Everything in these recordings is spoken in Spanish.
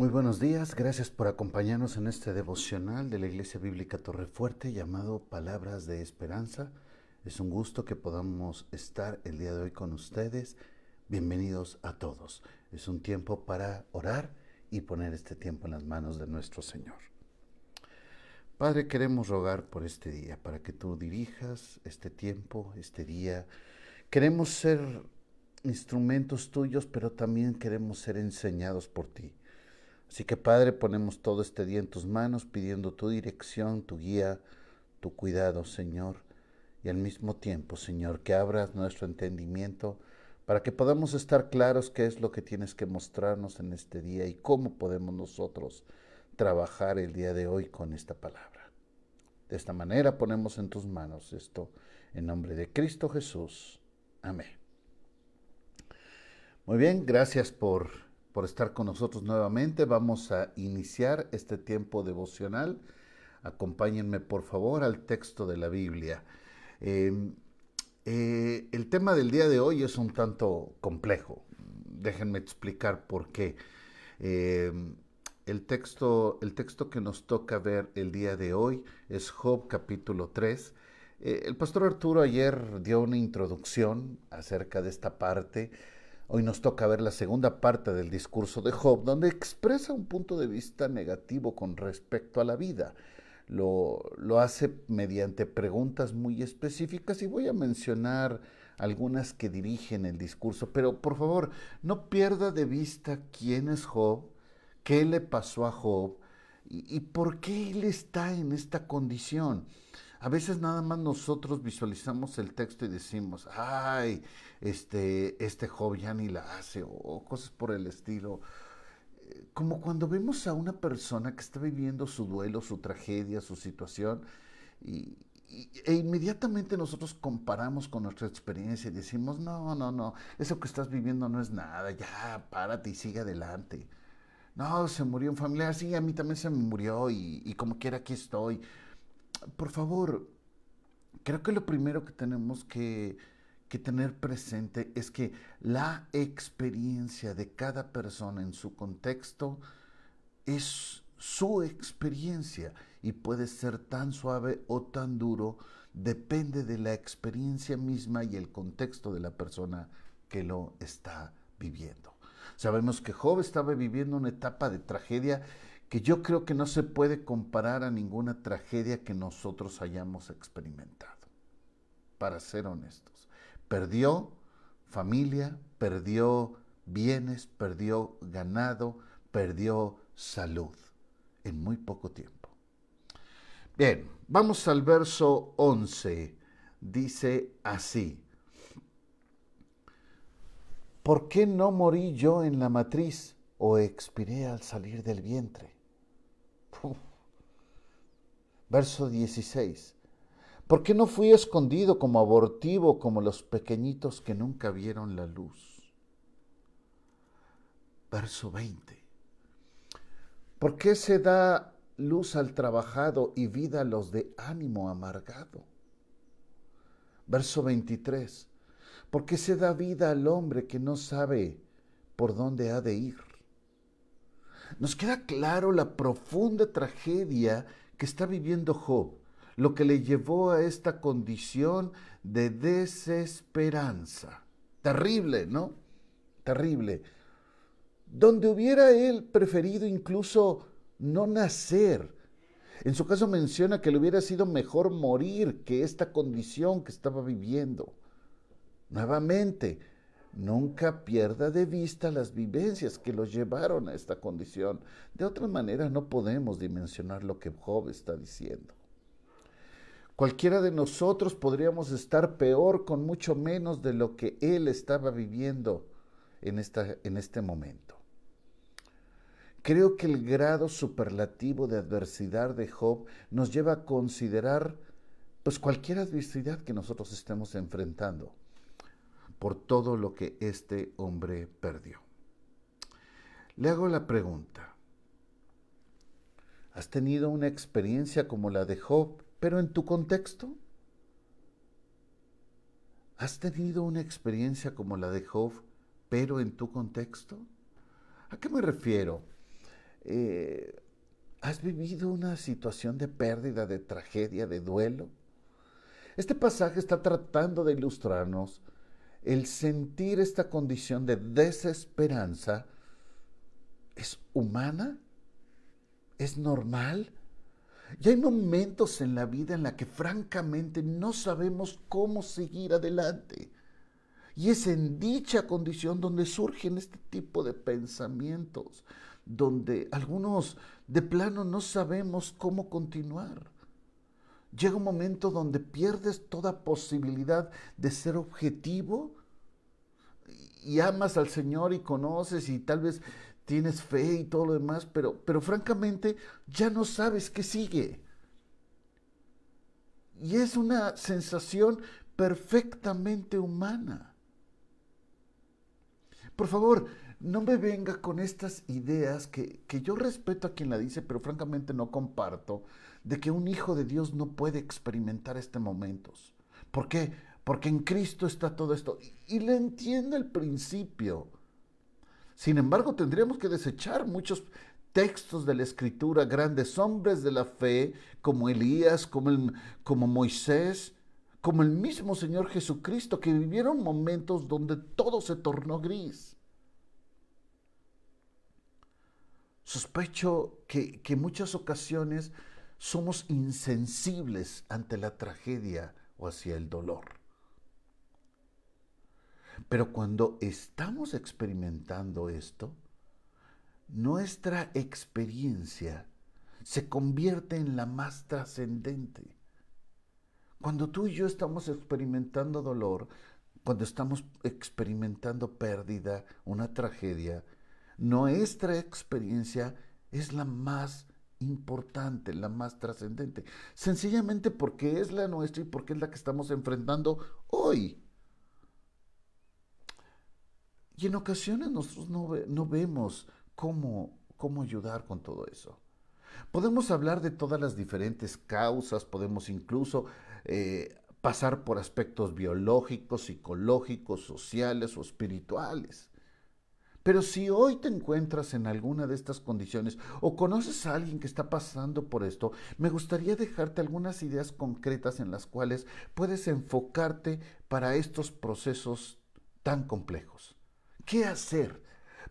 Muy buenos días, gracias por acompañarnos en este devocional de la Iglesia Bíblica Torrefuerte llamado Palabras de Esperanza. Es un gusto que podamos estar el día de hoy con ustedes. Bienvenidos a todos. Es un tiempo para orar y poner este tiempo en las manos de nuestro Señor. Padre, queremos rogar por este día, para que tú dirijas este tiempo, este día. Queremos ser instrumentos tuyos, pero también queremos ser enseñados por ti. Así que Padre, ponemos todo este día en tus manos, pidiendo tu dirección, tu guía, tu cuidado, Señor. Y al mismo tiempo, Señor, que abras nuestro entendimiento para que podamos estar claros qué es lo que tienes que mostrarnos en este día y cómo podemos nosotros trabajar el día de hoy con esta palabra. De esta manera ponemos en tus manos esto en nombre de Cristo Jesús. Amén. Muy bien, gracias por por estar con nosotros nuevamente. Vamos a iniciar este tiempo devocional. Acompáñenme por favor al texto de la Biblia. Em, eh, el tema del día de hoy es un tanto complejo. Déjenme explicar por qué. Em, el, texto, el texto que nos toca ver el día de hoy es Job capítulo 3. Eh, el pastor Arturo ayer dio una introducción acerca de esta parte Hoy nos toca ver la segunda parte del discurso de Job, donde expresa un punto de vista negativo con respecto a la vida. Lo, hace mediante preguntas muy específicas y voy a mencionar algunas que dirigen el discurso, pero por favor, no pierda de vista quién es Job, qué le pasó a Job y por qué él está en esta condición. A veces nada más nosotros visualizamos el texto y decimos, ay, este, este joven ya ni la hace, o, cosas por el estilo. Como cuando vemos a una persona que está viviendo su duelo, su tragedia, su situación, e inmediatamente nosotros comparamos con nuestra experiencia y decimos, no, no, no, eso que estás viviendo no es nada, ya, párate y sigue adelante. No, se murió un familiar, sí, a mí también se me murió y, y como quiera aquí estoy por favor, creo que lo primero que tenemos que, tener presente es que la experiencia de cada persona en su contexto es su experiencia y puede ser tan suave o tan duro, depende de la experiencia misma y el contexto de la persona que lo está viviendo. Sabemos que Job estaba viviendo una etapa de tragedia que yo creo que no se puede comparar a ninguna tragedia que nosotros hayamos experimentado, para ser honestos. Perdió familia, perdió bienes, perdió ganado, perdió salud en muy poco tiempo. Bien, vamos al verso 11. Dice así. ¿Por qué no morí yo en la matriz o expiré al salir del vientre? Verso 16. ¿Por qué no fui escondido como abortivo, como los pequeñitos que nunca vieron la luz? Verso 20. ¿Por qué se da luz al trabajado y vida a los de ánimo amargado? Verso 23. ¿Por qué se da vida al hombre que no sabe por dónde ha de ir? nos queda claro la profunda tragedia que está viviendo Job, lo que le llevó a esta condición de desesperanza. Terrible, ¿no? Terrible. Donde hubiera él preferido incluso no nacer. En su caso menciona que le hubiera sido mejor morir que esta condición que estaba viviendo. Nuevamente, Nunca pierda de vista las vivencias que los llevaron a esta condición. De otra manera no podemos dimensionar lo que Job está diciendo. Cualquiera de nosotros podríamos estar peor con mucho menos de lo que él estaba viviendo en, este momento. Creo que el grado superlativo de adversidad de Job nos lleva a considerar pues cualquier adversidad que nosotros estemos enfrentando por todo lo que este hombre perdió. Le hago la pregunta, ¿has tenido una experiencia como la de Job, pero en tu contexto? ¿Has tenido una experiencia como la de Job, pero en tu contexto? ¿A qué me refiero? Eh, ¿Has vivido una situación de pérdida, de tragedia, de duelo? Este pasaje está tratando de ilustrarnos el sentir esta condición de desesperanza es humana, es normal. Y hay momentos en la vida en la que francamente no sabemos cómo seguir adelante. Y es en dicha condición donde surgen este tipo de pensamientos, donde algunos de plano no sabemos cómo continuar llega un momento donde pierdes toda posibilidad de ser objetivo y amas al Señor y conoces y tal vez tienes fe y todo lo demás, pero, pero francamente ya no sabes qué sigue. Y es una sensación perfectamente humana. Por favor, no me venga con estas ideas que, que yo respeto a quien la dice, pero francamente no comparto, de que un hijo de Dios no puede experimentar este momentos. ¿Por qué? Porque en Cristo está todo esto. Y, le entiende el principio. Sin embargo, tendríamos que desechar muchos textos de la escritura, grandes hombres de la fe, como Elías, como, como Moisés, como el mismo Señor Jesucristo, que vivieron momentos donde todo se tornó gris. Sospecho que, que en muchas ocasiones somos insensibles ante la tragedia o hacia el dolor. Pero cuando estamos experimentando esto, nuestra experiencia se convierte en la más trascendente. Cuando tú y yo estamos experimentando dolor, cuando estamos experimentando pérdida, una tragedia, nuestra experiencia es la más importante, la más trascendente, sencillamente porque es la nuestra y porque es la que estamos enfrentando hoy. Y en ocasiones nosotros no, vemos cómo, ayudar con todo eso. Podemos hablar de todas las diferentes causas, podemos incluso eh, pasar por aspectos biológicos, psicológicos, sociales o espirituales. Pero si hoy te encuentras en alguna de estas condiciones o conoces a alguien que está pasando por esto, me gustaría dejarte algunas ideas concretas en las cuales puedes enfocarte para estos procesos tan complejos. ¿Qué hacer?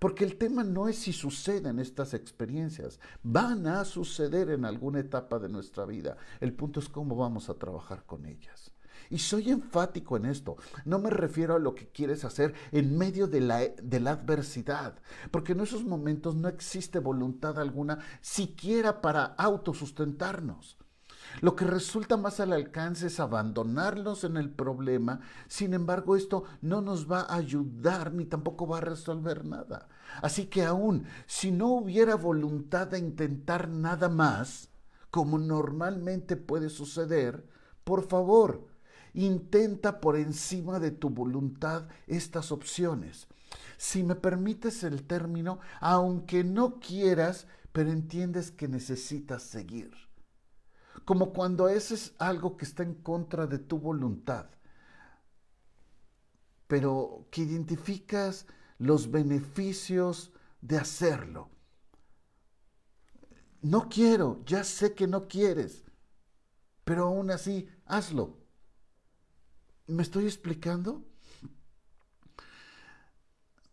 Porque el tema no es si suceden estas experiencias, van a suceder en alguna etapa de nuestra vida. El punto es cómo vamos a trabajar con ellas. Y soy enfático en esto. No me refiero a lo que quieres hacer en medio de la, adversidad, porque en esos momentos no existe voluntad alguna siquiera para autosustentarnos. Lo que resulta más al alcance es abandonarnos en el problema, sin embargo esto no nos va a ayudar ni tampoco va a resolver nada. Así que aún si no hubiera voluntad de intentar nada más, como normalmente puede suceder, por favor, Intenta por encima de tu voluntad estas opciones. Si me permites el término, aunque no quieras, pero entiendes que necesitas seguir. Como cuando haces algo que está en contra de tu voluntad, pero que identificas los beneficios de hacerlo. No quiero, ya sé que no quieres, pero aún así hazlo. ¿Me estoy explicando?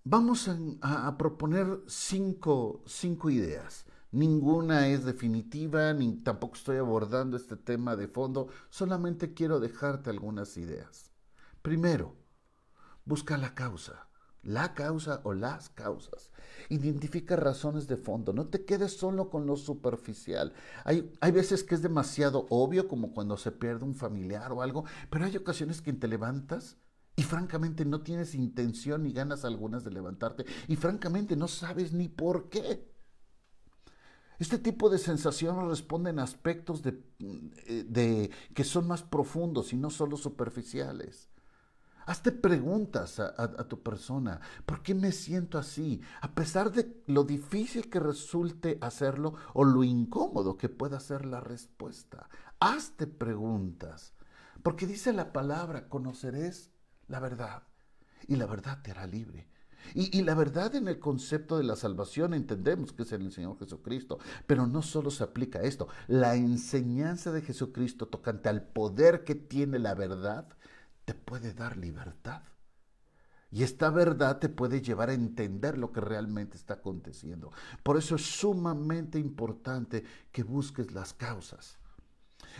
Vamos a, proponer cinco, cinco, ideas. Ninguna es definitiva, ni tampoco estoy abordando este tema de fondo, solamente quiero dejarte algunas ideas. Primero, busca la causa la causa o las causas. Identifica razones de fondo, no te quedes solo con lo superficial. Hay, veces que es demasiado obvio, como cuando se pierde un familiar o algo, pero hay ocasiones que te levantas y francamente no tienes intención ni ganas algunas de levantarte y francamente no sabes ni por qué. Este tipo de sensación responden a aspectos eh, que son más profundos y no solo superficiales. Hazte preguntas a, tu persona. ¿Por qué me siento así? A pesar de lo difícil que resulte hacerlo o lo incómodo que pueda ser la respuesta. Hazte preguntas. Porque dice la palabra, conoceréis la verdad. Y la verdad te hará libre. Y, y, la verdad en el concepto de la salvación entendemos que es en el Señor Jesucristo, pero no solo se aplica a esto, la enseñanza de Jesucristo tocante al poder que tiene la verdad te puede dar libertad. Y esta verdad te puede llevar a entender lo que realmente está aconteciendo. Por eso es sumamente importante que busques las causas.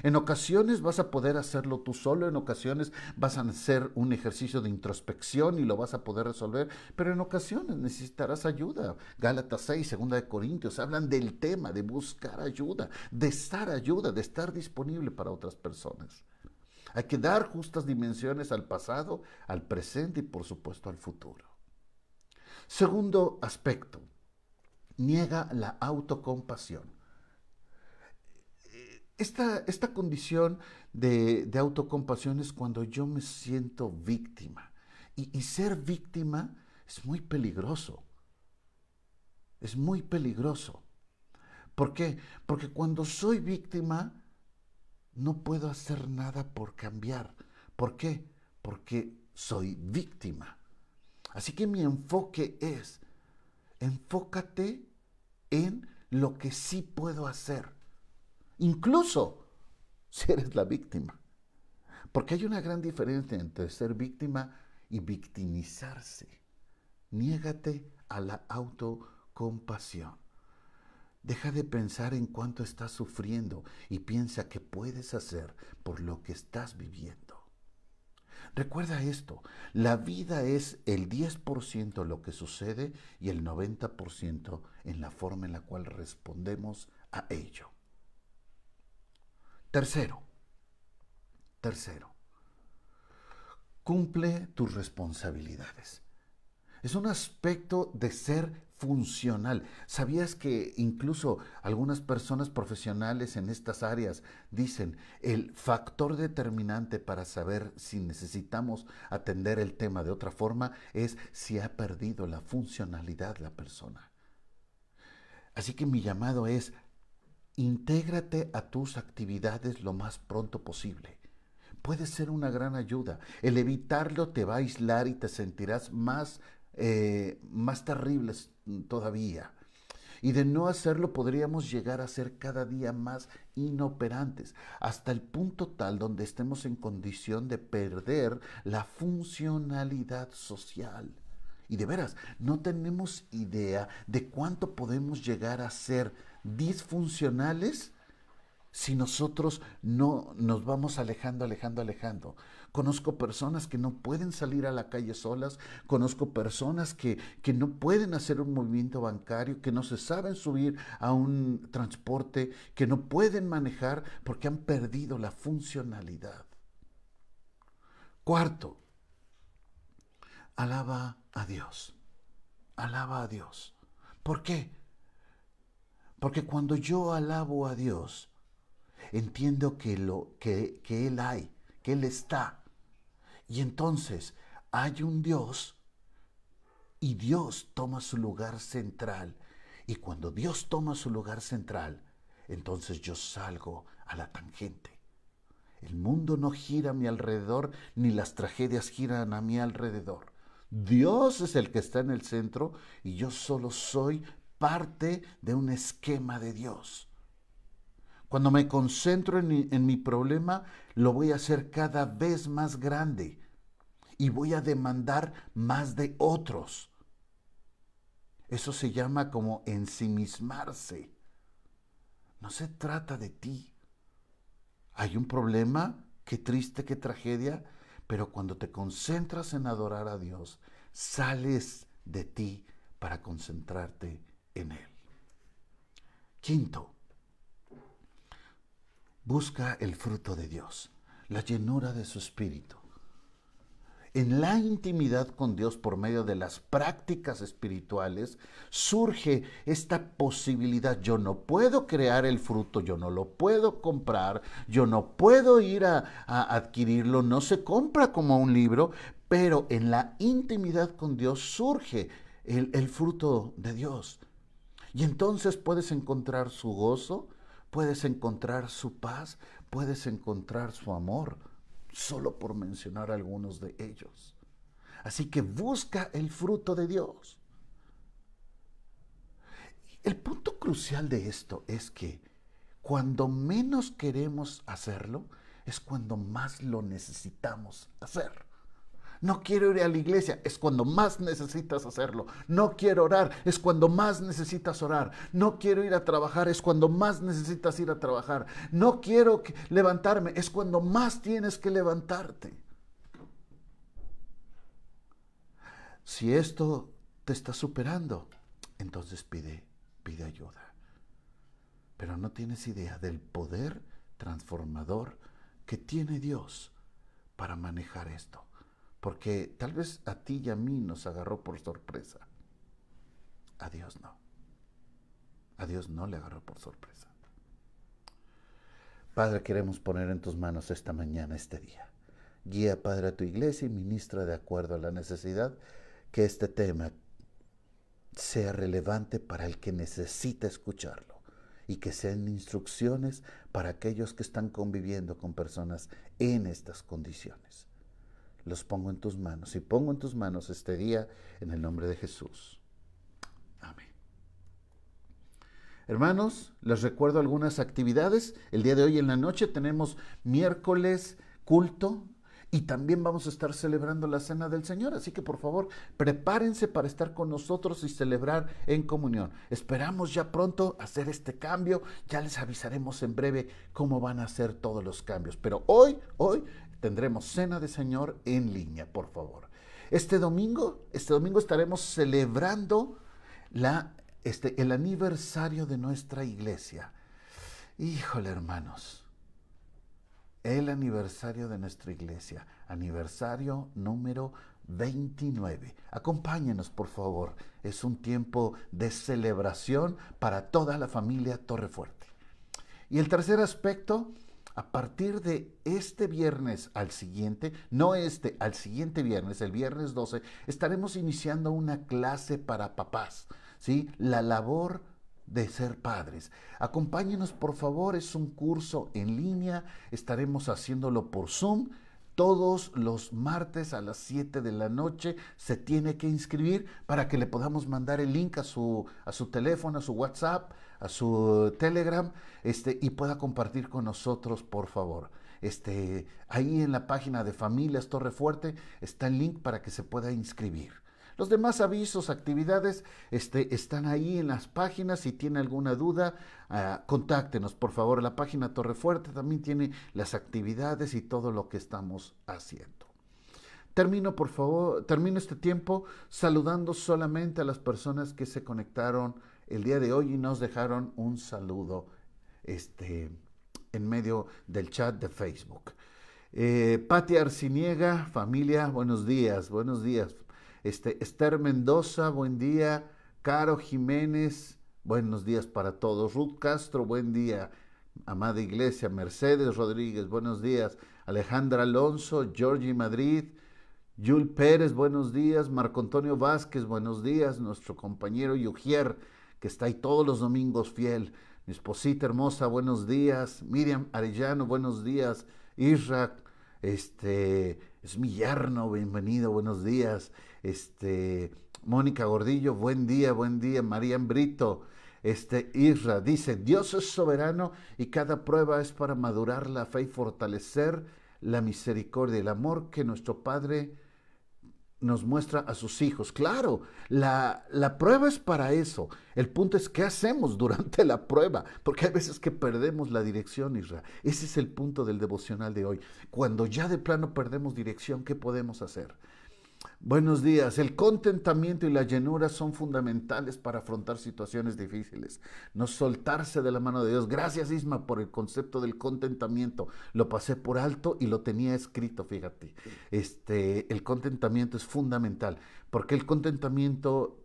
En ocasiones vas a poder hacerlo tú solo, en ocasiones vas a hacer un ejercicio de introspección y lo vas a poder resolver, pero en ocasiones necesitarás ayuda. Gálatas 6, segunda de Corintios hablan del tema de buscar ayuda, de estar ayuda, de estar disponible para otras personas. Hay que dar justas dimensiones al pasado, al presente y por supuesto al futuro. Segundo aspecto, niega la autocompasión. Esta, esta condición de, autocompasión es cuando yo me siento víctima. y, y ser víctima es muy peligroso. Es muy peligroso. ¿Por qué? Porque cuando soy víctima, no puedo hacer nada por cambiar. ¿Por qué? Porque soy víctima. Así que mi enfoque es, enfócate en lo que sí puedo hacer, incluso si eres la víctima. Porque hay una gran diferencia entre ser víctima y victimizarse. Niégate a la autocompasión. Deja de pensar en cuánto estás sufriendo y piensa qué puedes hacer por lo que estás viviendo. Recuerda esto, la vida es el 10% lo que sucede y el 90% en la forma en la cual respondemos a ello. Tercero, tercero, cumple tus responsabilidades. Es un aspecto de ser funcional. ¿Sabías que incluso algunas personas profesionales en estas áreas dicen el factor determinante para saber si necesitamos atender el tema de otra forma es si ha perdido la funcionalidad la persona? Así que mi llamado es, intégrate a tus actividades lo más pronto posible puede ser una gran ayuda. El evitarlo te va a aislar y te sentirás más eh, más terribles todavía. Y de no hacerlo podríamos llegar a ser cada día más inoperantes, hasta el punto tal donde estemos en condición de perder la funcionalidad social. Y de veras, no tenemos idea de cuánto podemos llegar a ser disfuncionales si nosotros no nos vamos alejando, alejando, alejando. Conozco personas que no pueden salir a la calle solas, conozco personas que, que no pueden hacer un movimiento bancario, que no se saben subir a un transporte, que no pueden manejar porque han perdido la funcionalidad. Cuarto, alaba a Dios. Alaba a Dios. ¿Por qué? Porque cuando yo alabo a Dios, entiendo que, lo, que, Él hay, que Él está. Y entonces hay un Dios y Dios toma su lugar central. Y cuando Dios toma su lugar central, entonces yo salgo a la tangente. El mundo no gira a mi alrededor, ni las tragedias giran a mi alrededor. Dios es el que está en el centro y yo solo soy parte de un esquema de Dios. Cuando me concentro en, mi problema, lo voy a hacer cada vez más grande y voy a demandar más de otros. Eso se llama como ensimismarse. No se trata de ti. Hay un problema, qué triste, qué tragedia, pero cuando te concentras en adorar a Dios, sales de ti para concentrarte en Él. Quinto, busca el fruto de Dios, la llenura de su espíritu. En la intimidad con Dios por medio de las prácticas espirituales surge esta posibilidad. Yo no puedo crear el fruto, yo no lo puedo comprar, yo no puedo ir a, adquirirlo, no se compra como un libro, pero en la intimidad con Dios surge el fruto de Dios. Y entonces puedes encontrar su gozo, puedes encontrar su paz, puedes encontrar su amor, solo por mencionar algunos de ellos. Así que busca el fruto de Dios. El punto crucial de esto es que cuando menos queremos hacerlo, es cuando más lo necesitamos hacer no quiero ir a la iglesia, es cuando más necesitas hacerlo. No quiero orar, es cuando más necesitas orar. No quiero ir a trabajar, es cuando más necesitas ir a trabajar. No quiero levantarme, es cuando más tienes que levantarte. Si esto te está superando, entonces pide, pide ayuda. Pero no tienes idea del poder transformador que tiene Dios para manejar esto porque tal vez a ti y a mí nos agarró por sorpresa. A Dios no. A Dios no le agarró por sorpresa. Padre, queremos poner en tus manos esta mañana, este día. Guía, Padre, a tu iglesia y ministra de acuerdo a la necesidad que este tema sea relevante para el que necesita escucharlo y que sean instrucciones para aquellos que están conviviendo con personas en estas condiciones los pongo en tus manos y pongo en tus manos este día en el nombre de Jesús. Amén. Hermanos, les recuerdo algunas actividades. El día de hoy en la noche tenemos miércoles culto y también vamos a estar celebrando la Cena del Señor. Así que por favor, prepárense para estar con nosotros y celebrar en comunión. Esperamos ya pronto hacer este cambio. Ya les avisaremos en breve cómo van a ser todos los cambios. Pero hoy, hoy tendremos cena de Señor en línea, por favor. Este domingo, este domingo estaremos celebrando la, este, el aniversario de nuestra iglesia. Híjole, hermanos, el aniversario de nuestra iglesia, aniversario número 29. Acompáñenos, por favor. Es un tiempo de celebración para toda la familia Torrefuerte. Y el tercer aspecto a partir de este viernes al siguiente, no este, al siguiente viernes, el viernes 12, estaremos iniciando una clase para papás, ¿sí? La labor de ser padres. Acompáñenos por favor, es un curso en línea, estaremos haciéndolo por Zoom todos los martes a las 7 de la noche se tiene que inscribir para que le podamos mandar el link a su, a su teléfono, a su WhatsApp, a su Telegram, este, y pueda compartir con nosotros, por favor. Este, ahí en la página de Familias Torre Fuerte está el link para que se pueda inscribir. Los demás avisos, actividades, este, están ahí en las páginas. Si tiene alguna duda, ah, contáctenos, por favor. La página Torrefuerte también tiene las actividades y todo lo que estamos haciendo. Termino, por favor, termino este tiempo saludando solamente a las personas que se conectaron el día de hoy y nos dejaron un saludo este, en medio del chat de Facebook. Eh, Arciniega, familia, buenos días, buenos días. Este, Esther Mendoza, buen día. Caro Jiménez, buenos días para todos. Ruth Castro, buen día. Amada Iglesia, Mercedes Rodríguez, buenos días. Alejandra Alonso, Georgie Madrid, Yul Pérez, buenos días. Marco Antonio Vázquez, buenos días. Nuestro compañero Yugier, que está ahí todos los domingos fiel. Mi esposita hermosa, buenos días. Miriam Arellano, buenos días. Isra, este, es mi yerno, bienvenido, buenos días. Este, Mónica Gordillo, buen día, buen día. María Brito, este, Isra, dice, Dios es soberano y cada prueba es para madurar la fe y fortalecer la misericordia, el amor que nuestro Padre nos muestra a sus hijos. Claro, la, prueba es para eso. El punto es qué hacemos durante la prueba, porque hay veces que perdemos la dirección, Israel. Ese es el punto del devocional de hoy. Cuando ya de plano perdemos dirección, ¿qué podemos hacer? Buenos días. El contentamiento y la llenura son fundamentales para afrontar situaciones difíciles. No soltarse de la mano de Dios. Gracias Isma por el concepto del contentamiento. Lo pasé por alto y lo tenía escrito, fíjate. Este, el contentamiento es fundamental porque el contentamiento,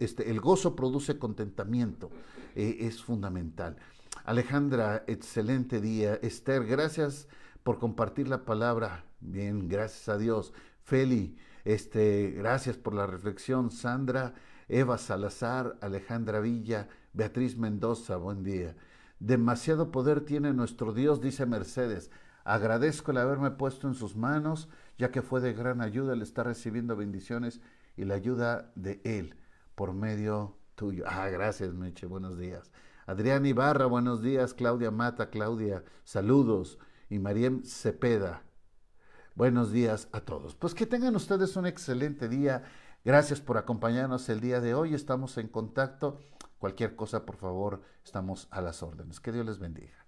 este, el gozo produce contentamiento. E, es fundamental. Alejandra, excelente día. Esther, gracias por compartir la palabra. Bien, gracias a Dios. Feli. Este, gracias por la reflexión, Sandra, Eva Salazar, Alejandra Villa, Beatriz Mendoza, buen día. Demasiado poder tiene nuestro Dios, dice Mercedes. Agradezco el haberme puesto en sus manos, ya que fue de gran ayuda le está recibiendo bendiciones y la ayuda de Él por medio tuyo. Ah, gracias, Meche, buenos días. Adrián Ibarra, buenos días. Claudia Mata, Claudia, saludos. Y Mariem Cepeda, Buenos días a todos. Pues que tengan ustedes un excelente día. Gracias por acompañarnos el día de hoy. Estamos en contacto. Cualquier cosa, por favor, estamos a las órdenes. Que Dios les bendiga.